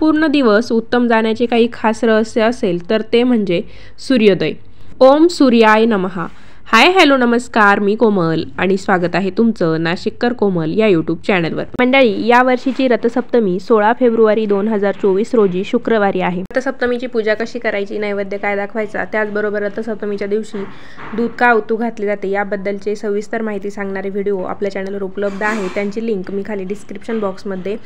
पूर्ण दिवस उत्तम जाण्याचे काही खास रहस्य असेल तर ते म्हणजे सूर्योदय ओम सूर्याय नमहा हाय हॅलो नमस्कार मी कोमल आणि स्वागत आहे तुमचं नाशिककर कोमल या यूट्यूब चॅनलवर मंडळी या वर्षीची रथसप्तमी सोळा फेब्रुवारी दोन हजार चोवीस रोजी शुक्रवारी आहे रथसप्तमीची पूजा कशी करायची नैवेद्य काय दाखवायचा त्याचबरोबर रथसप्तमीच्या दिवशी दूध का ओतू घातले जाते याबद्दलचे सविस्तर माहिती सांगणारे व्हिडिओ आपल्या चॅनलवर उपलब्ध आहे त्यांची लिंक मी खाली डिस्क्रिप्शन बॉक्समध्ये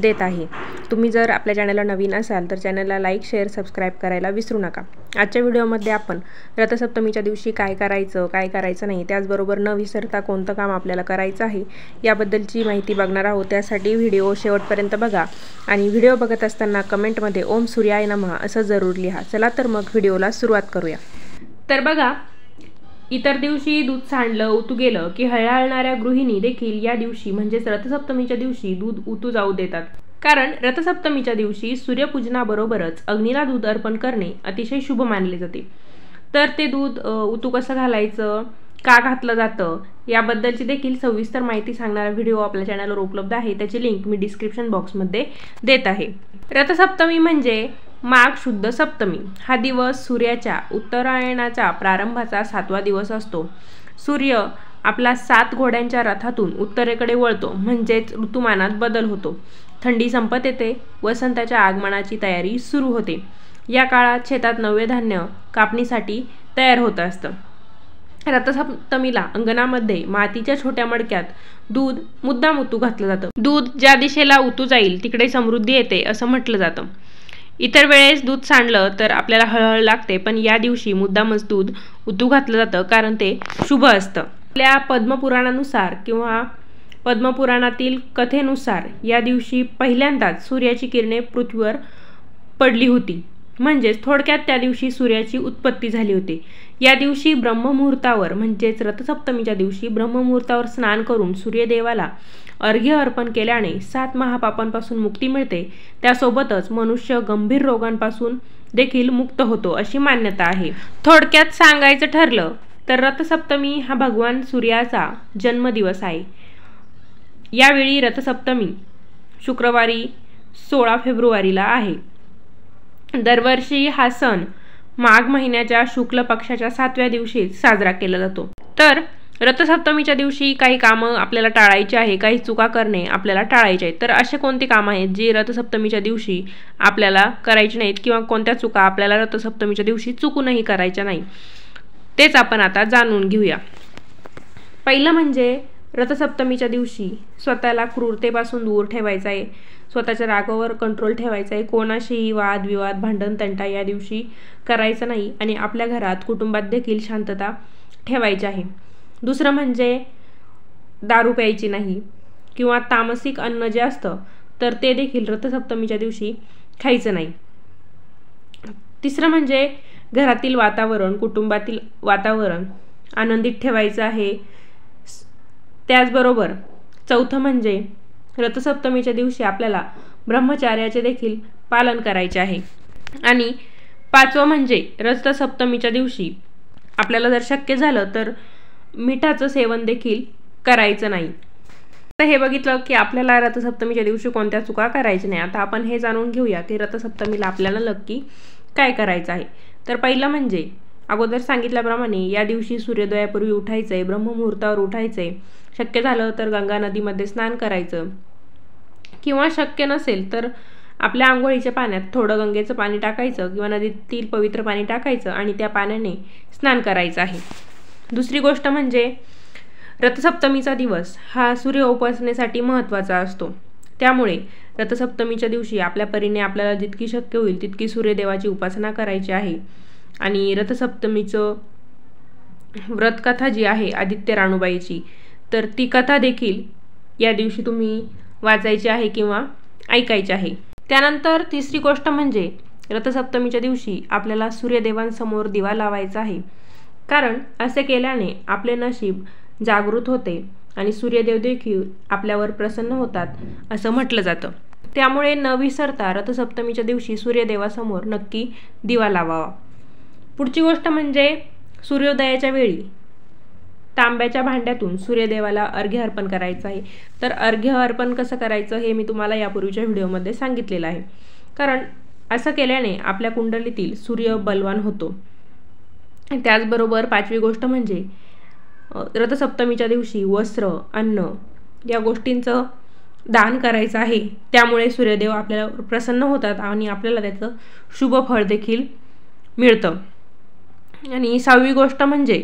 देत आहे तुम्ही जर आपल्या चॅनलला नवीन असाल तर चॅनलला लाईक शेअर सबस्क्राईब करायला विसरू नका आजच्या व्हिडिओमध्ये आपण रथसप्तमीच्या दिवशी काय करायचं काय करायचं नाही त्याचबरोबर न विसरता कोणतं काम आपल्याला करायचं आहे याबद्दलची माहिती बघणार आहोत त्यासाठी व्हिडिओ शेवटपर्यंत बघा आणि व्हिडिओ बघत असताना कमेंटमध्ये ओम सूर्याय नमहा असं जरूर लिहा चला तर मग व्हिडिओला सुरुवात करूया तर बघा इतर दिवशी दूध सांडलं उतू गेलं की हळहळणाऱ्या गृहिणी देखील या दिवशी म्हणजेच रथसप्तमीच्या दिवशी दूध उतू जाऊ देतात कारण रथसप्तमीच्या दिवशी सूर्यपूजनाबरोबरच अग्नीला दूध अर्पण करणे अतिशय शुभ मानले जाते तर ते दूध उतू कसं घालायचं का घातलं जातं याबद्दलची देखील सविस्तर माहिती सांगणारा व्हिडिओ आपल्या चॅनलवर उपलब्ध आहे त्याची लिंक मी डिस्क्रिप्शन बॉक्समध्ये देत आहे रथसप्तमी म्हणजे माघ शुद्ध सप्तमी हा दिवस सूर्याच्या उत्तरायणाच्या प्रारंभाचा सातवा दिवस असतो सूर्य आपला सात घोड्यांच्या रथातून उत्तरेकडे वळतो म्हणजेच ऋतुमानात बदल होतो थंडी संपत येते वसंताच्या आगमनाची तयारी सुरू होते या काळात शेतात नवे धान्य कापणीसाठी तयार होत असतं रथसप्तमीला अंगणामध्ये मातीच्या छोट्या मडक्यात दूध मुद्दाम उतू घातलं जातं दूध ज्या दिशेला उतू जाईल तिकडे समृद्धी येते असं म्हटलं जातं इतर वेळेस दूध सांडलं तर आपल्याला हळहळ लागते पण या दिवशी मुद्दामच दूध उतू घातलं जातं कारण ते शुभ असतं आपल्या पद्मपुराणानुसार किंवा पद्मपुराणातील कथेनुसार या दिवशी पहिल्यांदाच सूर्याची किरणे पृथ्वीवर पडली होती म्हणजेच थोडक्यात त्या दिवशी सूर्याची उत्पत्ती झाली होती या दिवशी ब्रह्ममुहूर्तावर म्हणजेच रथसप्तमीच्या दिवशी ब्रह्ममुहूर्तावर स्नान करून सूर्यदेवाला अर्घ्य अर्पण केल्याने सात महापापांपासून मुक्ती मिळते त्यासोबतच मनुष्य गंभीर रोगांपासून देखील मुक्त होतो अशी मान्यता आहे थोडक्यात सांगायचं ठरलं तर रथसप्तमी हा भगवान सूर्याचा जन्मदिवस आहे यावेळी रथसप्तमी शुक्रवारी सोळा फेब्रुवारीला आहे दरवर्षी हा सण माघ महिन्याच्या शुक्ल पक्षाच्या सातव्या दिवशी साजरा केला जातो तर रथसप्तमीच्या दिवशी काही कामं आपल्याला टाळायची आहे काही चुका करणे आपल्याला टाळायचे आहेत तर असे कोणते काम आहेत जे रथसप्तमीच्या दिवशी आपल्याला करायचे नाहीत किंवा कोणत्या चुका आपल्याला रथसप्तमीच्या दिवशी चुकूनही करायच्या नाही तेच आपण आता जाणून घेऊया पहिलं म्हणजे रथसप्तमीच्या दिवशी स्वतःला क्रूरतेपासून दूर ठेवायचं आहे स्वतःच्या रागावर कंट्रोल ठेवायचा आहे कोणाशीही वादविवाद भांडण तंटा या दिवशी करायचं नाही आणि आपल्या घरात कुटुंबात देखील शांतता ठेवायची आहे दुसरं म्हणजे दारू प्यायची नाही किंवा तामसिक अन्न जे असतं तर ते देखील रथसप्तमीच्या दिवशी खायचं नाही तिसरं म्हणजे घरातील वातावरण कुटुंबातील वातावरण आनंदित ठेवायचं आहे त्याचबरोबर चौथं म्हणजे रथसप्तमीच्या दिवशी आपल्याला ब्रह्मचार्याचे देखील पालन करायचे आहे आणि पाचवं म्हणजे रथसप्तमीच्या दिवशी आपल्याला जर शक्य झालं तर मिठाचं सेवन देखील करायचं नाही तर हे बघितलं की आपल्याला रथसप्तमीच्या दिवशी कोणत्या चुका करायच्या नाही आता आपण हे जाणून घेऊया की रथसप्तमीला आपल्याला नक्की काय करायचं आहे तर पहिलं म्हणजे अगोदर सांगितल्याप्रमाणे या दिवशी सूर्योदयापूर्वी उठायचं आहे ब्रह्ममुहूर्तावर उठायचं आहे शक्य झालं तर गंगा नदीमध्ये स्नान करायचं किंवा शक्य नसेल तर आपल्या आंघोळीच्या पाण्यात थोडं गंगेचं पाणी टाकायचं किंवा नदीतील पवित्र पाणी टाकायचं आणि त्या पाण्याने स्नान करायचं आहे दुसरी गोष्ट म्हणजे रथसप्तमीचा दिवस हा सूर्य उपासनेसाठी महत्त्वाचा असतो त्यामुळे रथसप्तमीच्या दिवशी आपल्या परीने आपल्याला जितकी शक्य होईल तितकी सूर्यदेवाची उपासना करायची आहे आणि रथसप्तमीचं व्रतकथा जी आहे आदित्य राणूबाईची तर ती कथा देखील या दिवशी तुम्ही वाचायची आहे किंवा ऐकायची आहे त्यानंतर तिसरी गोष्ट म्हणजे रथसप्तमीच्या दिवशी आपल्याला सूर्यदेवांसमोर दिवा लावायचा आहे कारण असे केल्याने आपले नशीब जागृत होते आणि सूर्यदेव देखील आपल्यावर प्रसन्न होतात असं म्हटलं जातं त्यामुळे न विसरता रथसप्तमीच्या दिवशी सूर्यदेवासमोर नक्की दिवा लावावा पुढची गोष्ट म्हणजे सूर्योदयाच्या वेळी तांब्याच्या भांड्यातून सूर्यदेवाला अर्घ्य अर्पण करायचं आहे तर अर्घ्य अर्पण कसं करायचं हे मी तुम्हाला यापूर्वीच्या व्हिडिओमध्ये सांगितलेलं आहे कारण असं केल्याने आपल्या कुंडलीतील सूर्य बलवान होतो त्याचबरोबर पाचवी गोष्ट म्हणजे रथसप्तमीच्या दिवशी वस्त्र अन्न या गोष्टींचं दान करायचं आहे त्यामुळे सूर्यदेव आपल्याला प्रसन्न होतात आणि आपल्याला त्याचं शुभ फळ देखील मिळतं आणि सहावी गोष्ट म्हणजे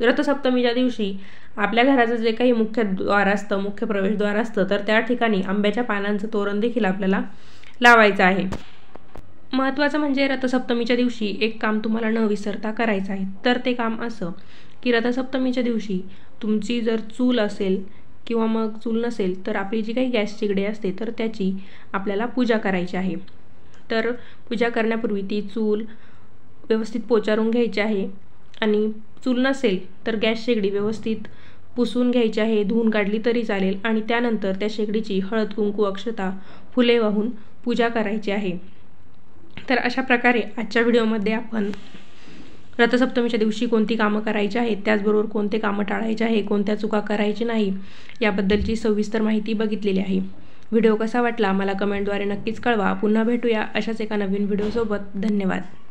रथसप्तमीच्या दिवशी आपल्या घराचं जे काही मुख्य द्वार असतं मुख्य प्रवेशद्वार असतं तर त्या ठिकाणी आंब्याच्या पानांचं तोरण देखील आपल्याला लावायचं आहे महत्त्वाचं म्हणजे रथसप्तमीच्या दिवशी एक काम तुम्हाला न विसरता करायचं आहे तर ते काम असं की रथसप्तमीच्या दिवशी तुमची जर चूल असेल किंवा मग चूल नसेल तर आपली जी काही गॅस चिगडी असते तर त्याची आपल्याला पूजा करायची आहे तर पूजा करण्यापूर्वी ती चूल व्यवस्थित पोचारून घ्यायची आहे आणि चूल नसेल तर गॅस शेगडी व्यवस्थित पुसून घ्यायची आहे धुवून काढली तरी चालेल आणि त्यानंतर त्या शेगडीची हळद कुंकू अक्षता फुले वाहून पूजा करायची आहे तर अशा प्रकारे आजच्या व्हिडिओमध्ये आपण रथसप्तमीच्या दिवशी कोणती कामं करायची आहेत त्याचबरोबर कोणते कामं टाळायचे आहे कोणत्या चुका करायची नाही याबद्दलची सविस्तर माहिती बघितलेली आहे व्हिडिओ कसा वाटला मला कमेंटद्वारे नक्कीच कळवा पुन्हा भेटूया अशाच एका नवीन व्हिडिओसोबत धन्यवाद